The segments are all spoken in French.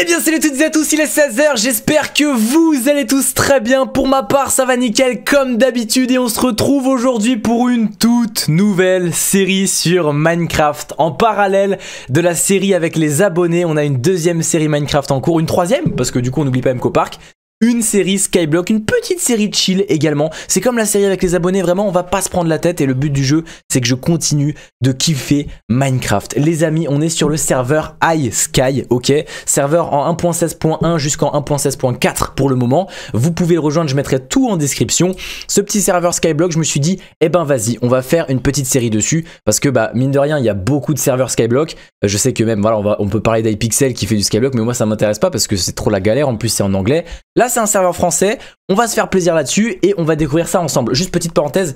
Eh bien salut à toutes et à tous, il est 16h, j'espère que vous allez tous très bien, pour ma part ça va nickel comme d'habitude et on se retrouve aujourd'hui pour une toute nouvelle série sur Minecraft. En parallèle de la série avec les abonnés, on a une deuxième série Minecraft en cours, une troisième parce que du coup on n'oublie pas Park une série Skyblock, une petite série de chill également. C'est comme la série avec les abonnés, vraiment on va pas se prendre la tête et le but du jeu c'est que je continue de kiffer Minecraft. Les amis, on est sur le serveur iSky, ok Serveur en 1.16.1 jusqu'en 1.16.4 pour le moment. Vous pouvez le rejoindre, je mettrai tout en description. Ce petit serveur Skyblock, je me suis dit, eh ben vas-y, on va faire une petite série dessus parce que bah mine de rien, il y a beaucoup de serveurs Skyblock. Je sais que même, voilà, on, peut parler d'iPixel qui fait du Skyblock, mais moi ça m'intéresse pas parce que c'est trop la galère, en plus c'est en anglais. Là c'est un serveur français, on va se faire plaisir là-dessus et on va découvrir ça ensemble. Juste petite parenthèse,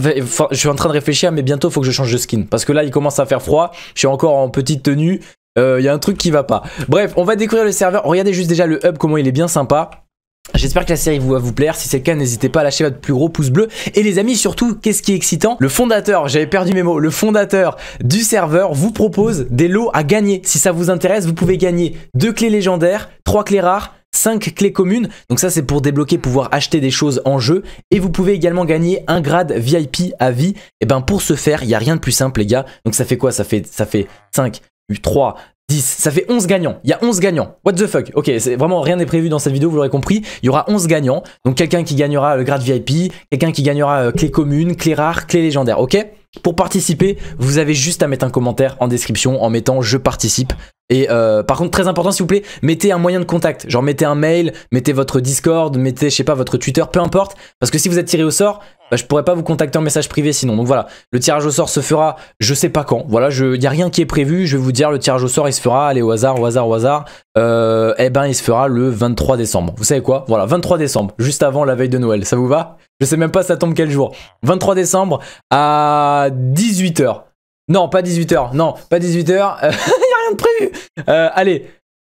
je suis en train de réfléchir, mais bientôt faut que je change de skin. Parce que là, il commence à faire froid. Je suis encore en petite tenue. Il euh, y a un truc qui va pas. Bref, on va découvrir le serveur. Regardez juste déjà le hub, comment il est bien sympa. J'espère que la série vous va vous plaire. Si c'est le cas, n'hésitez pas à lâcher votre plus gros pouce bleu. Et les amis, surtout, qu'est-ce qui est excitant Le fondateur, j'avais perdu mes mots, le fondateur du serveur vous propose des lots à gagner. Si ça vous intéresse, vous pouvez gagner deux clés légendaires, trois clés rares, 5 clés communes. Donc ça c'est pour débloquer, pouvoir acheter des choses en jeu. Et vous pouvez également gagner un grade VIP à vie. Et ben pour ce faire, il n'y a rien de plus simple les gars. Donc ça fait quoi ça fait, ça fait 5, 3, 10, ça fait 11 gagnants. Il y a 11 gagnants. What the fuck Ok, c'est vraiment rien n'est prévu dans cette vidéo, vous l'aurez compris. Il y aura 11 gagnants. Donc quelqu'un qui gagnera le euh, grade VIP, quelqu'un qui gagnera clés euh, clé commune, clé rare, clé légendaire. Ok pour participer, vous avez juste à mettre un commentaire en description en mettant je participe. Et euh, par contre, très important, s'il vous plaît, mettez un moyen de contact. Genre, mettez un mail, mettez votre Discord, mettez, je sais pas, votre Twitter, peu importe. Parce que si vous êtes tiré au sort, bah, je pourrais pas vous contacter en message privé sinon. Donc voilà, le tirage au sort se fera, je sais pas quand. Voilà, il n'y a rien qui est prévu. Je vais vous dire, le tirage au sort, il se fera, allez, au hasard, au hasard, au hasard. Euh, eh ben, il se fera le 23 décembre. Vous savez quoi Voilà, 23 décembre, juste avant la veille de Noël. Ça vous va Je sais même pas ça tombe quel jour. 23 décembre à 18h. Non, pas 18h. Non, pas 18h. de prévu. Euh, allez,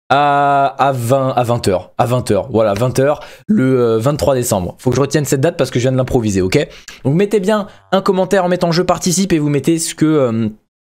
à, 20 à 20h, à 20h, voilà, 20h le 23 euh, décembre. Faut que je retienne cette date parce que je viens de l'improviser, OK Donc mettez bien un commentaire en mettant je participe et vous mettez ce que euh,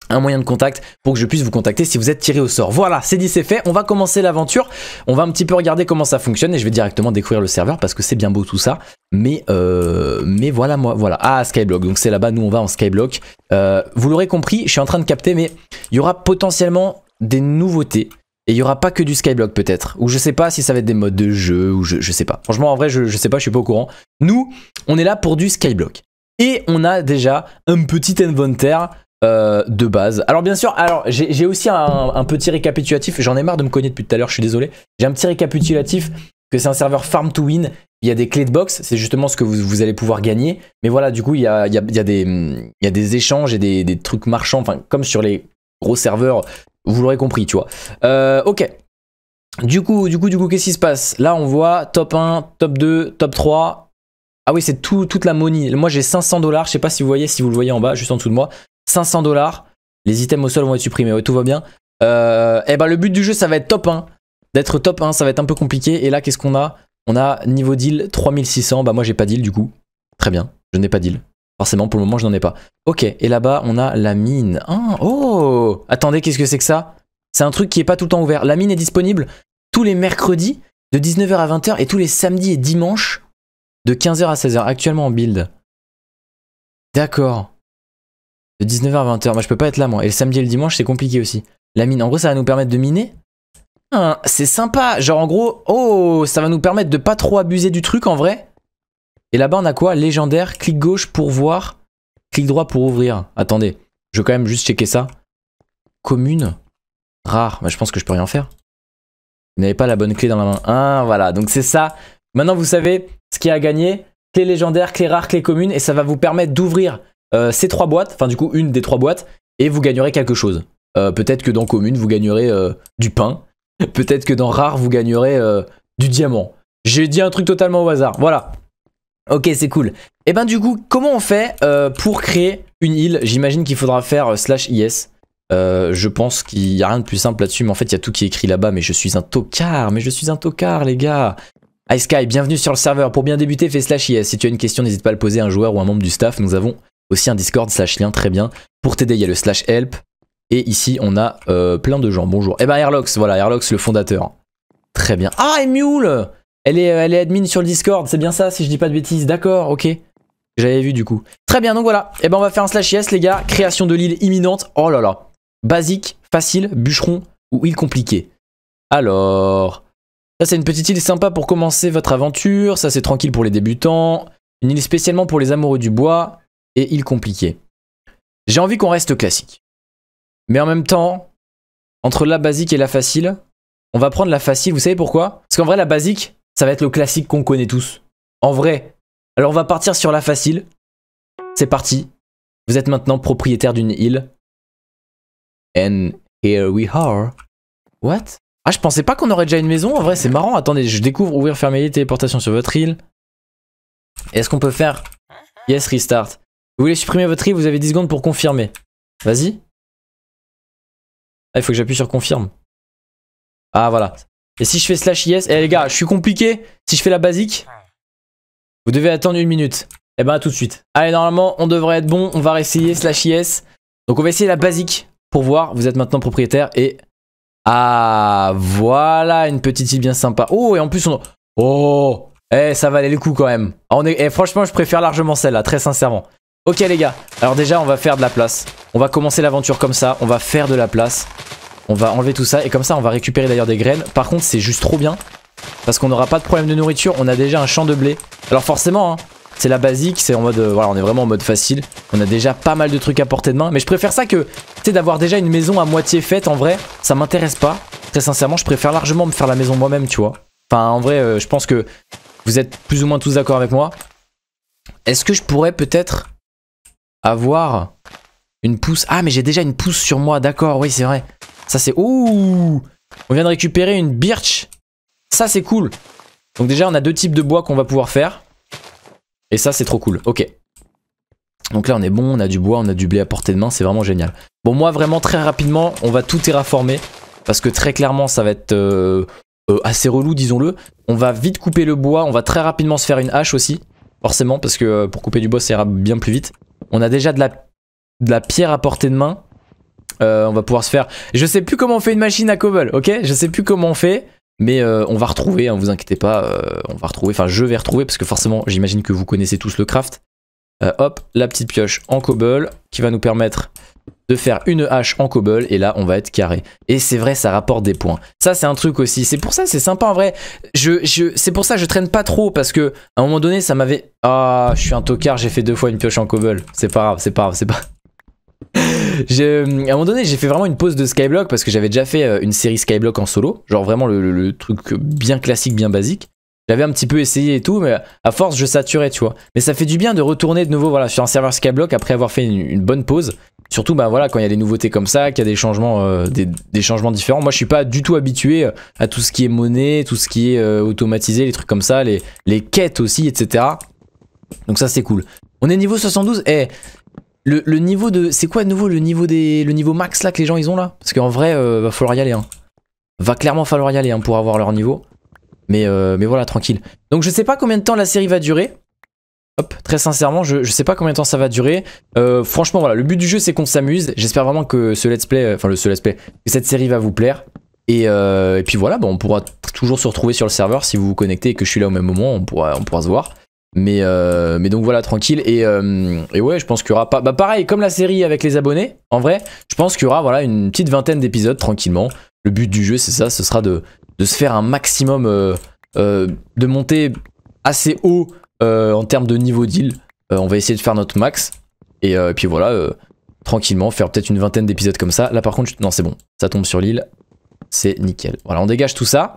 un moyen de contact pour que je puisse vous contacter si vous êtes tiré au sort. Voilà, c'est dit, c'est fait. On va commencer l'aventure. On va un petit peu regarder comment ça fonctionne et je vais directement découvrir le serveur parce que c'est bien beau tout ça. Mais, mais voilà, moi, voilà. Ah, Skyblock. Donc c'est là-bas, nous on va en Skyblock. vous l'aurez compris, je suis en train de capter, mais il y aura potentiellement des nouveautés. Et il n'y aura pas que du skyblock peut-être. Ou je sais pas si ça va être des modes de jeu, ou je, je sais pas. Franchement, en vrai, je, sais pas, je suis pas au courant. Nous, on est là pour du skyblock. Et on a déjà un petit inventaire euh, de base. Alors bien sûr, alors j'ai aussi un, petit récapitulatif. J'en ai marre de me cogner depuis tout à l'heure, je suis désolé. J'ai un petit récapitulatif que c'est un serveur farm to win. Il y a des clés de box, c'est justement ce que vous, allez pouvoir gagner. Mais voilà, du coup, il y a, il des, il a des, échanges et des, des trucs marchands. Enfin, comme sur les gros serveurs, vous l'aurez compris, tu vois. Euh, ok. Du coup, du coup, du coup, qu'est-ce qui se passe Là, on voit top 1, top 2, top 3. Ah oui, c'est toute la money. Moi, j'ai 500 dollars. Je sais pas si vous voyez, si vous le voyez en bas, juste en dessous de moi. 500 dollars. Les items au sol vont être supprimés. Ouais, tout va bien. et euh, eh bah, ben, le but du jeu, ça va être top 1. D'être top 1, ça va être un peu compliqué. Et là, qu'est-ce qu'on a On a niveau deal 3600. Bah, moi, j'ai pas deal du coup. Très bien. Je n'ai pas deal. Forcément, pour le moment, je n'en ai pas. Ok, et là-bas, on a la mine. Ah, oh Attendez, qu'est-ce que c'est que ça C'est un truc qui est pas tout le temps ouvert. La mine est disponible tous les mercredis de 19h à 20h et tous les samedis et dimanches de 15h à 16h, actuellement en build. D'accord. De 19h à 20h. Moi, je peux pas être là, moi. Et le samedi et le dimanche, c'est compliqué aussi. La mine, en gros, ça va nous permettre de miner. Hein, c'est sympa. Genre, en gros, oh, ça va nous permettre de pas trop abuser du truc en vrai. Et là-bas, on a quoi Légendaire, clic gauche pour voir, clic droit pour ouvrir. Attendez, je vais quand même juste checker ça. Commune, rare. Bah, je pense que je peux rien faire. Vous n'avez pas la bonne clé dans la main. Ah, voilà, donc c'est ça. Maintenant, vous savez ce qu'il y a à gagner. Clé légendaire, clé rare, clé commune. Et ça va vous permettre d'ouvrir euh, ces trois boîtes. Enfin, du coup, une des trois boîtes. Et vous gagnerez quelque chose. Euh, peut-être que dans commune, vous gagnerez euh, du pain. Peut-être que dans rare, vous gagnerez du diamant. J'ai dit un truc totalement au hasard. Voilà. Ok, c'est cool. Et eh ben du coup, comment on fait euh, pour créer une île J'imagine qu'il faudra faire euh, slash IS. Euh, je pense qu'il n'y a rien de plus simple là-dessus, mais en fait, il y a tout qui est écrit là-bas, mais je suis un tocard, mais je suis un tocard, les gars Hi Sky, bienvenue sur le serveur. Pour bien débuter, fais slash IS. Si tu as une question, n'hésite pas à le poser à un joueur ou un membre du staff. Nous avons aussi un Discord slash lien, très bien. Pour t'aider, il y a le slash help. Et ici, on a plein de gens. Bonjour. Et eh ben Airlox, voilà, Airlox, le fondateur. Très bien. Ah, et elle est, euh, elle admin sur le Discord, c'est bien ça si je dis pas de bêtises. D'accord, ok. J'avais vu du coup. Très bien, donc voilà. Et eh ben on va faire un slash yes les gars. Création de l'île imminente. Oh là là. Basique, facile, bûcheron ou île compliquée. Alors... Ça c'est une petite île sympa pour commencer votre aventure. Ça c'est tranquille pour les débutants. Une île spécialement pour les amoureux du bois. Et île compliquée. J'ai envie qu'on reste classique. Mais en même temps, entre la basique et la facile, on va prendre la facile. Vous savez pourquoi Parce qu'en vrai la basique, ça va être le classique qu'on connaît tous. En vrai. Alors on va partir sur la facile. C'est parti. Vous êtes maintenant propriétaire d'une île. And here we are. What Ah, je pensais pas qu'on aurait déjà une maison. En vrai, c'est marrant. Attendez, je découvre ouvrir, fermer téléportation sur votre île. Est-ce qu'on peut faire Yes, restart. Vous voulez supprimer votre île, vous avez 10 secondes pour confirmer. Vas-y. Ah, il faut que j'appuie sur confirme. Ah, voilà. Et si je fais slash yes, eh les gars, je suis compliqué. Si je fais la basique, vous devez attendre une minute. eh ben tout de suite. Allez, normalement, on devrait être bon. On va réessayer slash yes. Donc on va essayer la basique pour voir. Vous êtes maintenant propriétaire et... Ah, voilà une petite île bien sympa. Oh, et en plus on... Oh Eh, ça valait le coup quand même. Ah, on est... Eh, franchement, je préfère largement celle-là, très sincèrement. Ok les gars, alors déjà on va faire de la place. On va commencer l'aventure comme ça, on va faire de la place. On va enlever tout ça et comme ça on va récupérer d'ailleurs des graines. Par contre c'est juste trop bien parce qu'on n'aura pas de problème de nourriture. On a déjà un champ de blé. Alors forcément hein, c'est la basique, c'est en mode euh, voilà, on est vraiment en mode facile. On a déjà pas mal de trucs à porter de main, mais je préfère ça que tu d'avoir déjà une maison à moitié faite en vrai, ça m'intéresse pas. Très sincèrement, je préfère largement me faire la maison moi-même, tu vois. Enfin en vrai, euh, je pense que vous êtes plus ou moins tous d'accord avec moi. Est-ce que je pourrais peut-être avoir une pousse Ah mais j'ai déjà une pousse sur moi, d'accord, oui, c'est vrai. Ça c'est... Ouh On vient de récupérer une birch. Ça c'est cool. Donc déjà on a deux types de bois qu'on va pouvoir faire. Et ça c'est trop cool. Ok. Donc là on est bon, on a du bois, on a du blé à portée de main, c'est vraiment génial. Bon moi vraiment très rapidement on va tout terraformer. Parce que très clairement ça va être euh, euh, assez relou disons-le. On va vite couper le bois, on va très rapidement se faire une hache aussi. Forcément parce que euh, pour couper du bois ça ira bien plus vite. On a déjà de la, de la pierre à portée de main. Euh, on va pouvoir se faire... Je sais plus comment on fait une machine à cobble, ok Je sais plus comment on fait, mais euh, on va retrouver, hein, vous inquiétez pas, euh, on va retrouver, enfin je vais retrouver, parce que forcément j'imagine que vous connaissez tous le craft. hop, la petite pioche en cobble, qui va nous permettre de faire une hache en cobble, et là on va être carré. Et c'est vrai, ça rapporte des points. Ça c'est un truc aussi, c'est pour ça, c'est sympa en vrai. Je, je c'est pour ça je traîne pas trop, parce que à un moment donné ça m'avait... Ah, je suis un tocard, j'ai fait deux fois une pioche en cobble. C'est pas grave, c'est pas grave, c'est pas à un moment donné, j'ai fait vraiment une pause de Skyblock parce que j'avais déjà fait euh, une série Skyblock en solo, genre vraiment le, truc bien classique, bien basique. J'avais un petit peu essayé et tout, mais à force, je saturais, tu vois. Mais ça fait du bien de retourner de nouveau voilà, sur un serveur Skyblock après avoir fait une, bonne pause. Surtout bah, voilà, quand il y a des nouveautés comme ça, qu'il y a des changements, euh, des, changements différents. Moi, je suis pas du tout habitué euh, à tout ce qui est monnaie, tout ce qui est automatisé, les trucs comme ça, les, les quêtes aussi, etc. Donc ça, c'est cool. On est niveau 72. et eh, le, niveau de... C'est quoi à nouveau le niveau des, le niveau max là que les gens ils ont là Parce qu'en vrai, euh, va falloir y aller. Hein. Va clairement falloir y aller hein, pour avoir leur niveau. Mais, euh, mais voilà, tranquille. Donc je sais pas combien de temps la série va durer. Hop, très sincèrement, je, sais pas combien de temps ça va durer. Euh, franchement, voilà, le but du jeu c'est qu'on s'amuse. J'espère vraiment que ce let's play, enfin le ce let's play, que cette série va vous plaire. Et, puis voilà, on pourra toujours se retrouver sur le serveur si vous vous connectez et que je suis là au même moment, on pourra, on pourra se voir. Mais, euh, mais donc voilà, tranquille. Euh, et, ouais, je pense qu'il y aura pas. Bah pareil, comme la série avec les abonnés, en vrai, je pense qu'il y aura voilà, une petite vingtaine d'épisodes tranquillement. Le but du jeu, c'est ça, ce sera de, se faire un maximum, euh, de monter assez haut en termes de niveau d'île on va essayer de faire notre max. Et, puis voilà, tranquillement, faire peut-être une vingtaine d'épisodes comme ça. Là par contre, non, c'est bon, ça tombe sur l'île. C'est nickel. Voilà, on dégage tout ça.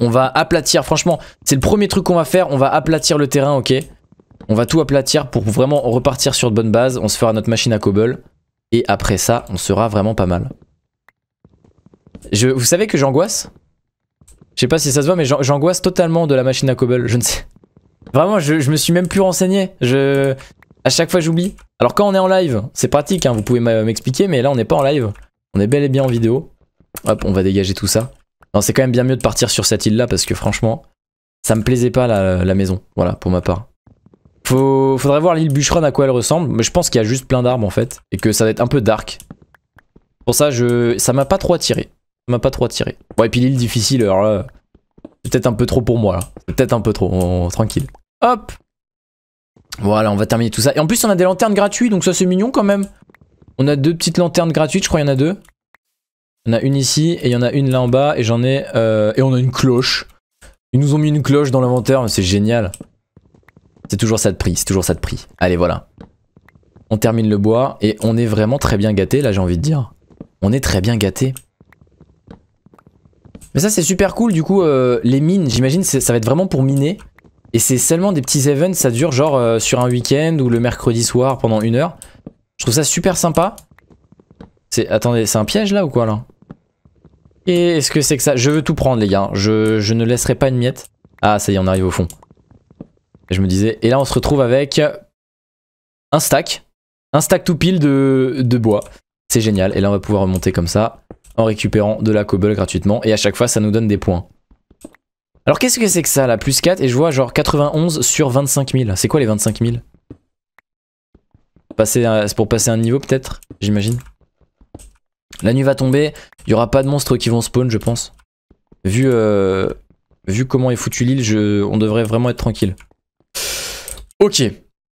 On va aplatir, franchement, c'est le premier truc qu'on va faire, on va aplatir le terrain, ok On va tout aplatir pour vraiment repartir sur de bonnes bases, on se fera notre machine à cobble, et après ça, on sera vraiment pas mal. Je, vous savez que j'angoisse Je sais pas si ça se voit, mais j'angoisse totalement de la machine à cobble, je ne sais. Vraiment, je, me suis même plus renseigné, je... À chaque fois j'oublie. Alors quand on est en live, c'est pratique, hein, vous pouvez m'expliquer, mais là on n'est pas en live. On est bel et bien en vidéo. Hop, on va dégager tout ça. Non, c'est quand même bien mieux de partir sur cette île-là parce que franchement, ça me plaisait pas la, maison. Voilà, pour ma part. faudrait voir l'île bûcheronne à quoi elle ressemble. Mais je pense qu'il y a juste plein d'arbres en fait. Et que ça va être un peu dark. Pour ça, je, ça m'a pas trop attiré. Ça m'a pas trop attiré. Bon, et puis l'île difficile, alors là, c'est peut-être un peu trop pour moi là. C'est peut-être un peu trop, tranquille. Hop Voilà, on va terminer tout ça. Et en plus, on a des lanternes gratuites, donc ça c'est mignon quand même. On a deux petites lanternes gratuites, je crois qu'il y en a deux. On a une ici et il y en a une là en bas et j'en ai... Euh, et on a une cloche. Ils nous ont mis une cloche dans l'inventaire, c'est génial. C'est toujours ça de prix, c'est toujours ça de prix. Allez, voilà. On termine le bois et on est vraiment très bien gâté là, j'ai envie de dire. On est très bien gâté. Mais ça, c'est super cool, du coup, euh, les mines, j'imagine, ça va être vraiment pour miner. Et c'est seulement des petits events, ça dure genre euh, sur un week-end ou le mercredi soir pendant une heure. Je trouve ça super sympa. Attendez, c'est un piège là ou quoi là est ce que c'est que ça Je veux tout prendre les gars, je, ne laisserai pas une miette. Ah ça y est on arrive au fond. Je me disais, et là on se retrouve avec un stack, un stack tout pile de, de bois. C'est génial, et là on va pouvoir remonter comme ça, en récupérant de la cobble gratuitement, et à chaque fois ça nous donne des points. Alors qu'est-ce que c'est que ça là Plus 4, et je vois genre 91 sur 25 000. C'est quoi les 25 000 C'est Pour passer un niveau peut-être, j'imagine la nuit va tomber, il n'y aura pas de monstres qui vont spawn, je pense. Vu, euh, vu comment est foutu l'île, on devrait vraiment être tranquille. Ok.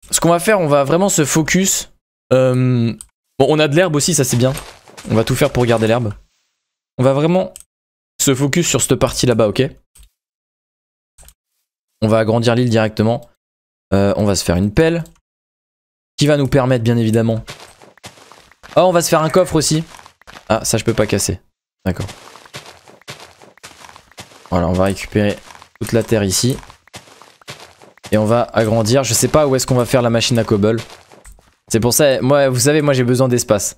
Ce qu'on va faire, on va vraiment se focus. Euh, bon, on a de l'herbe aussi, ça c'est bien. On va tout faire pour garder l'herbe. On va vraiment se focus sur cette partie là-bas, ok On va agrandir l'île directement. Euh, on va se faire une pelle. Qui va nous permettre, bien évidemment. oh, on va se faire un coffre aussi. Ah, ça je peux pas casser. D'accord. Voilà, on va récupérer toute la terre ici. Et on va agrandir. Je sais pas où est-ce qu'on va faire la machine à cobble. C'est pour ça, moi, vous savez, moi j'ai besoin d'espace.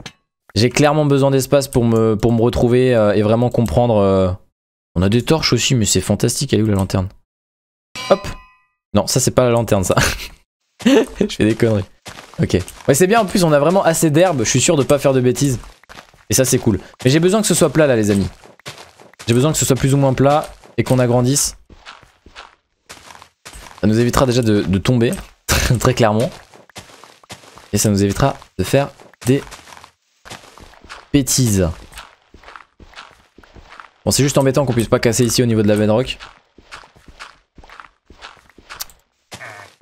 J'ai clairement besoin d'espace pour me, pour me retrouver euh, et vraiment comprendre. Euh. On a des torches aussi, mais c'est fantastique. Elle est où la lanterne Hop Non, ça c'est pas la lanterne, ça. Je fais des conneries. Ok. Ouais, c'est bien, en plus on a vraiment assez d'herbe. Je suis sûr de pas faire de bêtises. Et ça, c'est cool. Mais j'ai besoin que ce soit plat, là, les amis. J'ai besoin que ce soit plus ou moins plat et qu'on agrandisse. Ça nous évitera déjà de, tomber, très clairement. Et ça nous évitera de faire des bêtises. Bon, c'est juste embêtant qu'on puisse pas casser ici au niveau de la Benrock.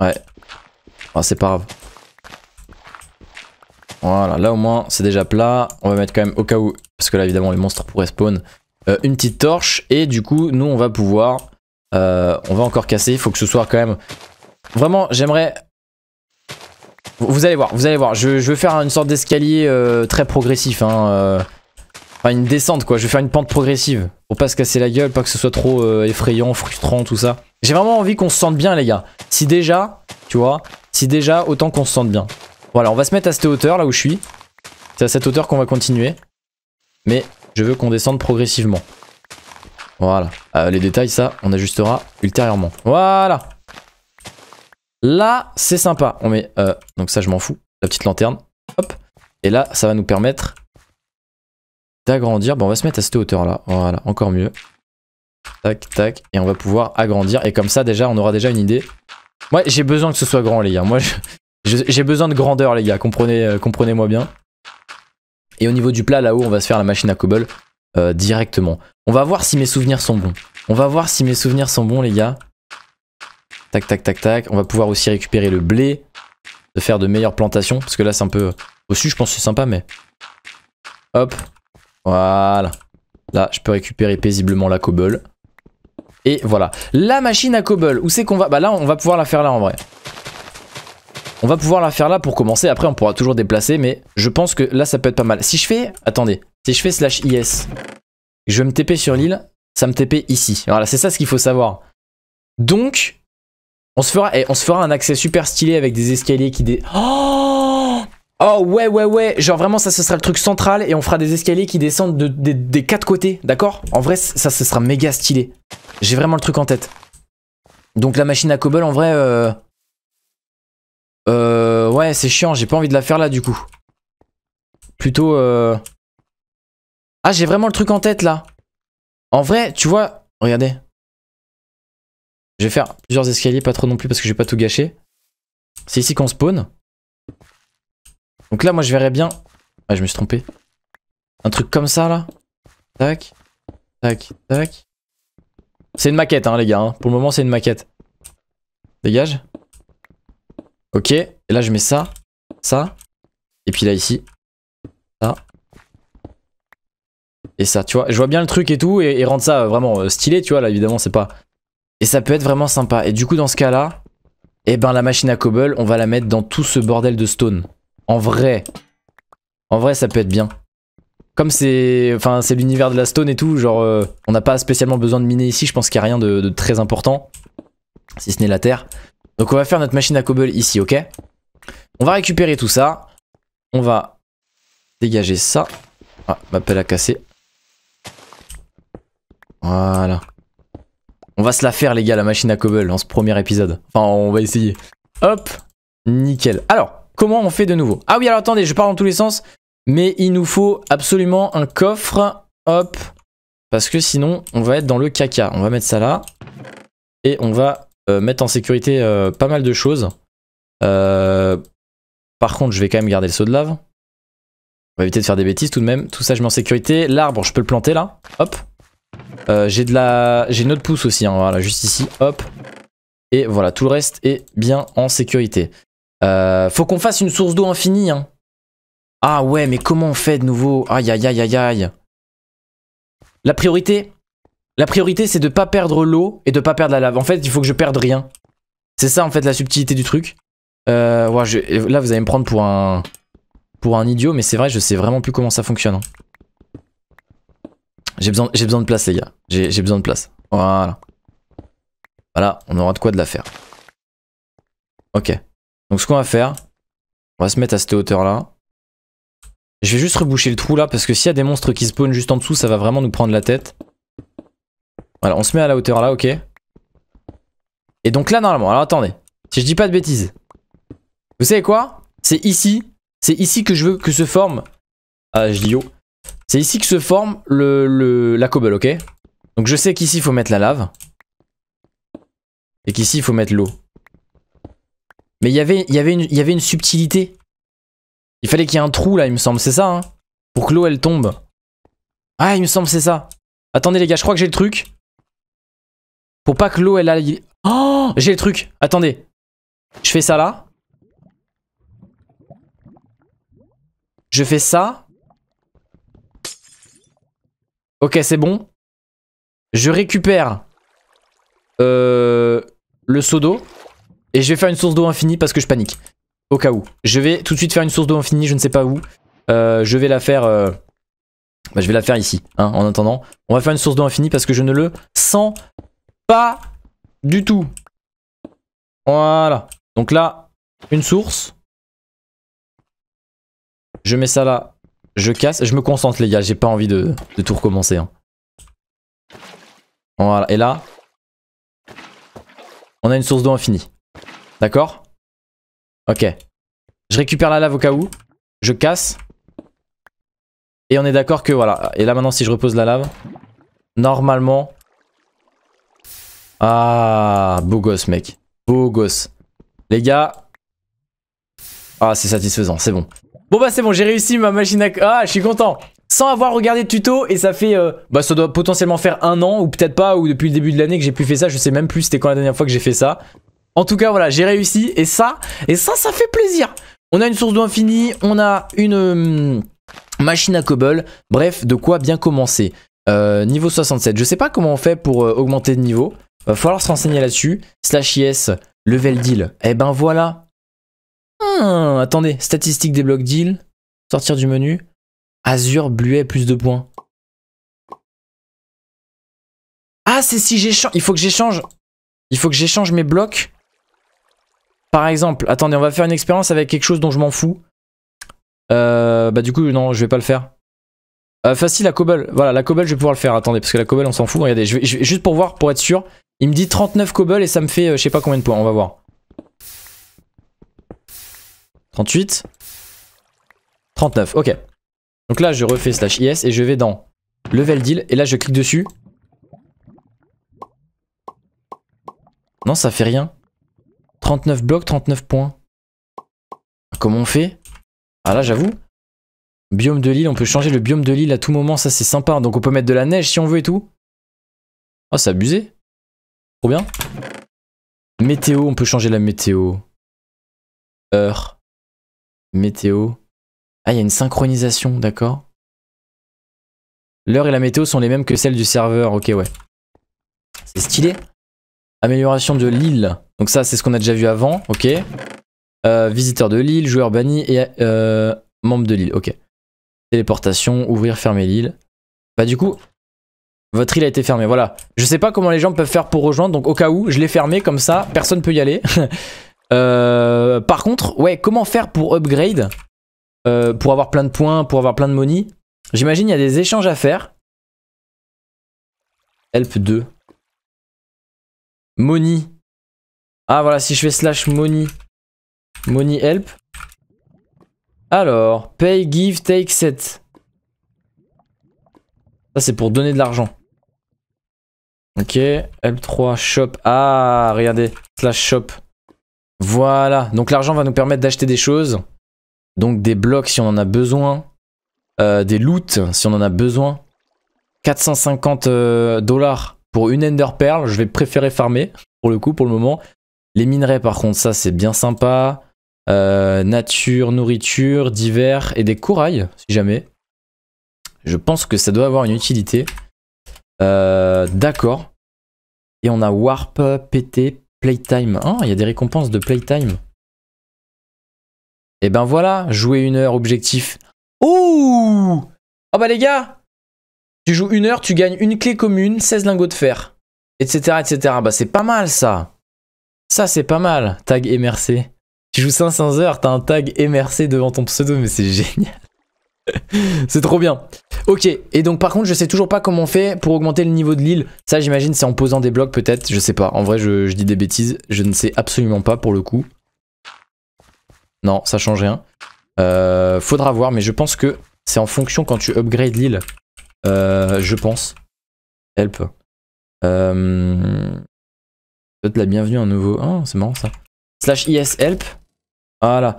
Ouais. Ah, c'est pas grave. Voilà, là au moins c'est déjà plat. On va mettre quand même au cas où, parce que là évidemment les monstres pourraient spawn, euh, une petite torche. Et du coup, nous on va pouvoir, euh, on va encore casser. Il faut que ce soit quand même... Vraiment, j'aimerais... Vous allez voir, vous allez voir. Je, veux faire une sorte d'escalier euh, très progressif. Hein, enfin une descente quoi, je vais faire une pente progressive. Pour pas se casser la gueule, pas que ce soit trop effrayant, frustrant, tout ça. J'ai vraiment envie qu'on se sente bien les gars. Si déjà, tu vois, si déjà, autant qu'on se sente bien. Voilà, on va se mettre à cette hauteur là où je suis. C'est à cette hauteur qu'on va continuer. Mais je veux qu'on descende progressivement. Voilà. Euh, les détails, ça, on ajustera ultérieurement. Voilà. Là, c'est sympa. On met... Euh, donc ça, je m'en fous. La petite lanterne. Hop. Et là, ça va nous permettre d'agrandir. Bon, on va se mettre à cette hauteur là. Voilà, encore mieux. Tac, tac. Et on va pouvoir agrandir. Et comme ça, déjà, on aura déjà une idée. Moi, j'ai besoin que ce soit grand, les gars. Moi, je, j'ai besoin de grandeur, les gars, euh, comprenez-moi bien. Et au niveau du plat, là-haut, on va se faire la machine à cobble euh, directement. On va voir si mes souvenirs sont bons. On va voir si mes souvenirs sont bons, les gars. Tac, tac, tac, tac. On va pouvoir aussi récupérer le blé, de faire de meilleures plantations, parce que là, c'est un peu... au-dessus, je pense que c'est sympa, mais... Hop. Voilà. Là, je peux récupérer paisiblement la cobble. Et voilà. La machine à cobble, où c'est qu'on va Bah là, on va pouvoir la faire là, en vrai. On va pouvoir la faire là pour commencer. Après, on pourra toujours déplacer, mais je pense que là, ça peut être pas mal. Si je fais... Attendez. Si je fais slash IS, je vais me TP sur l'île, ça me TP ici. Voilà, c'est ça ce qu'il faut savoir. Donc, on se, fera, et eh, on se fera un accès super stylé avec des escaliers qui... Dé... Oh, oh ouais, ouais, ouais. Genre vraiment, ça, ce sera le truc central et on fera des escaliers qui descendent de, des quatre côtés, d'accord En vrai, ça, ce sera méga stylé. J'ai vraiment le truc en tête. Donc la machine à cobble, en vrai... Euh, euh, ouais, c'est chiant, j'ai pas envie de la faire là du coup. Plutôt... Euh... Ah, j'ai vraiment le truc en tête là. En vrai, tu vois, regardez. Je vais faire plusieurs escaliers, pas trop non plus parce que je vais pas tout gâcher C'est ici qu'on spawn. Donc là, moi, je verrais bien... Ah, je me suis trompé. Un truc comme ça, là. Tac, tac, tac. C'est une maquette, hein, les gars. Hein. Pour le moment, c'est une maquette. Dégage. Ok. Et là, je mets ça, ça. Et puis là, ici. Ça. Et ça, tu vois. Je vois bien le truc et tout. Et, rendre ça euh, vraiment euh, stylé, tu vois. Là, évidemment, c'est pas... Et ça peut être vraiment sympa. Et du coup, dans ce cas-là, eh ben, la machine à cobble, on va la mettre dans tout ce bordel de stone. En vrai. En vrai, ça peut être bien. Comme c'est enfin, c'est l'univers de la stone et tout, genre, euh, on n'a pas spécialement besoin de miner ici. Je pense qu'il n'y a rien de très important. Si ce n'est la terre. Donc on va faire notre machine à cobble ici, ok On va récupérer tout ça. On va dégager ça. Ah, ma pelle a cassé. Voilà. On va se la faire les gars, la machine à cobble, dans ce premier épisode. Enfin, on va essayer. Hop, nickel. Alors, comment on fait de nouveau Ah oui, alors attendez, je parle dans tous les sens. Mais il nous faut absolument un coffre. Hop. Parce que sinon, on va être dans le caca. On va mettre ça là. Et on va euh, mettre en sécurité euh, pas mal de choses. Euh, par contre, je vais quand même garder le seau de lave. On va éviter de faire des bêtises tout de même. Tout ça, je mets en sécurité. L'arbre, je peux le planter là. Hop. j'ai de la, j'ai une autre pousse aussi. Hein, voilà, juste ici. Hop. Et voilà, tout le reste est bien en sécurité. faut qu'on fasse une source d'eau infinie. Hein. Ah ouais, mais comment on fait de nouveau Aïe aïe aïe aïe aïe. La priorité, la priorité, c'est de pas perdre l'eau et de pas perdre la lave. En fait, il faut que je perde rien. C'est ça, en fait, la subtilité du truc. Euh, là, vous allez me prendre pour un, pour un idiot, mais c'est vrai, je sais vraiment plus comment ça fonctionne. Hein. J'ai besoin, besoin de place, les gars. J'ai besoin de place. Voilà. Voilà, on aura de quoi de la faire. Ok. Donc, ce qu'on va faire, on va se mettre à cette hauteur-là. Je vais juste reboucher le trou là, parce que s'il y a des monstres qui spawnent juste en dessous, ça va vraiment nous prendre la tête. Voilà, on se met à la hauteur là, ok. Et donc là, normalement, alors attendez, si je dis pas de bêtises, vous savez quoi C'est ici, c'est ici que je veux que se forme... Ah, je dis yo. C'est ici que se forme le, la cobble, ok Donc je sais qu'ici, il faut mettre la lave. Et qu'ici, il faut mettre l'eau. Mais y il avait, y avait une subtilité. Il fallait qu'il y ait un trou là, il me semble, c'est ça, hein Pour que l'eau, elle tombe. Ah, il me semble, c'est ça. Attendez les gars, je crois que j'ai le truc. Pour pas que l'eau, elle aille... Oh J'ai le truc. Attendez. Je fais ça là. Je fais ça. Ok, c'est bon. Je récupère euh, le seau d'eau. Et je vais faire une source d'eau infinie parce que je panique. Au cas où. Je vais tout de suite faire une source d'eau infinie, je ne sais pas où. Euh, je vais la faire... Euh, bah, je vais la faire ici, hein, en attendant. On va faire une source d'eau infinie parce que je ne le sens pas du tout. Voilà. Donc là, une source. Je mets ça là. Je casse. Je me concentre, les gars. J'ai pas envie de, tout recommencer. Hein. Voilà. Et là, on a une source d'eau infinie. D'accord Ok. Je récupère la lave au cas où. Je casse. Et on est d'accord que voilà. Et là maintenant si je repose la lave. Normalement. Ah, beau gosse, mec. Beau gosse. Les gars. Ah, c'est satisfaisant, c'est bon. Bon bah c'est bon, j'ai réussi ma machine à... Ah, je suis content sans avoir regardé de tuto et ça fait euh, bah ça doit potentiellement faire un an ou peut-être pas ou depuis le début de l'année que j'ai pu faire ça je sais même plus c'était quand la dernière fois que j'ai fait ça en tout cas voilà j'ai réussi et ça et ça ça fait plaisir on a une source d'infini on a une hum, machine à cobble bref de quoi bien commencer euh, niveau 67 je sais pas comment on fait pour euh, augmenter de niveau Va falloir se renseigner là-dessus. Slash IS level deal. Eh ben voilà. Hum, attendez, statistiques des blocs deal. Sortir du menu. Azure, Bluet, plus de points. Ah, c'est si j'échange. Il faut que j'échange. Il faut que j'échange mes blocs. Par exemple, attendez, on va faire une expérience avec quelque chose dont je m'en fous. Euh, bah du coup, non, je vais pas le faire. Euh, facile la cobble. Voilà, la cobble, je vais pouvoir le faire. Attendez, parce que la cobble, on s'en fout. Regardez, juste pour voir, pour être sûr. Il me dit 39 cobble et ça me fait euh, je sais pas combien de points. On va voir. 38. 39, ok. Donc là, je refais slash IS et je vais dans level deal. Et là, je clique dessus. Non, ça fait rien. 39 blocs, 39 points. Comment on fait Ah là, j'avoue. Biome de l'île, on peut changer le biome de l'île à tout moment, ça c'est sympa. Donc on peut mettre de la neige si on veut et tout. oh, c'est abusé. Trop bien. Météo, on peut changer la météo. Heure. Météo. Ah, il y a une synchronisation, d'accord. L'heure et la météo sont les mêmes que celles du serveur, ok, ouais. C'est stylé. Amélioration de l'île. Donc ça, c'est ce qu'on a déjà vu avant, ok. Euh, visiteur de l'île, joueur banni et euh, membre de l'île, ok. Téléportation, ouvrir, fermer l'île. Bah du coup, votre île a été fermée, voilà. Je sais pas comment les gens peuvent faire pour rejoindre, donc au cas où, je l'ai fermé comme ça, personne peut y aller. Euh, par contre, ouais, comment faire pour upgrade euh, Pour avoir plein de points, pour avoir plein de money J'imagine il y a des échanges à faire. Help 2. Money. Ah voilà, si je fais slash money. Money help. Alors, pay, give, take, set. Ça, c'est pour donner de l'argent. Ok, L3, shop. Ah, regardez, slash shop. Voilà, donc l'argent va nous permettre d'acheter des choses. Donc des blocs si on en a besoin. Euh, des loot si on en a besoin. 450 euh, dollars pour une Ender Pearl. Je vais préférer farmer pour le coup, pour le moment. Les minerais, par contre, ça c'est bien sympa. Euh, nature, nourriture, divers et des courailles, si jamais. Je pense que ça doit avoir une utilité. Euh, d'accord. Et on a Warp, PT, Playtime. Ah, il y a des récompenses de Playtime. Et eh ben voilà, jouer une heure, objectif. Ouh Oh bah les gars Tu joues une heure, tu gagnes une clé commune, 16 lingots de fer. Etc, etc. Bah c'est pas mal ça. Ça c'est pas mal. Tag MRC. Tu joues 500 heures, t'as un tag MRC devant ton pseudo, mais c'est génial. c'est trop bien. Ok, et donc par contre, je sais toujours pas comment on fait pour augmenter le niveau de l'île. Ça, j'imagine, c'est en posant des blocs peut-être, je sais pas. En vrai, je, dis des bêtises, je ne sais absolument pas pour le coup. Non, ça change rien. Euh, faudra voir, mais je pense que c'est en fonction quand tu upgrades l'île. Euh, je pense. Help. Euh, peut-être la bienvenue en nouveau. Oh, c'est marrant ça. Slash IS help. Voilà.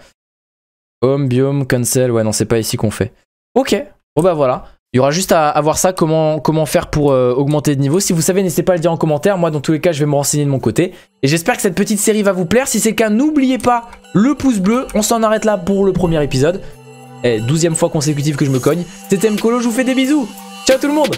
Home, biome, cancel. Ouais, non, c'est pas ici qu'on fait. Ok. Bon, bah voilà. Il y aura juste à, avoir voir ça, comment, comment faire pour euh, augmenter de niveau. Si vous savez, n'hésitez pas à le dire en commentaire. Moi, dans tous les cas, je vais me renseigner de mon côté. Et j'espère que cette petite série va vous plaire. Si c'est le cas, n'oubliez pas le pouce bleu. On s'en arrête là pour le premier épisode. Et 12 fois consécutive que je me cogne. C'était Mkolo, je vous fais des bisous. Ciao tout le monde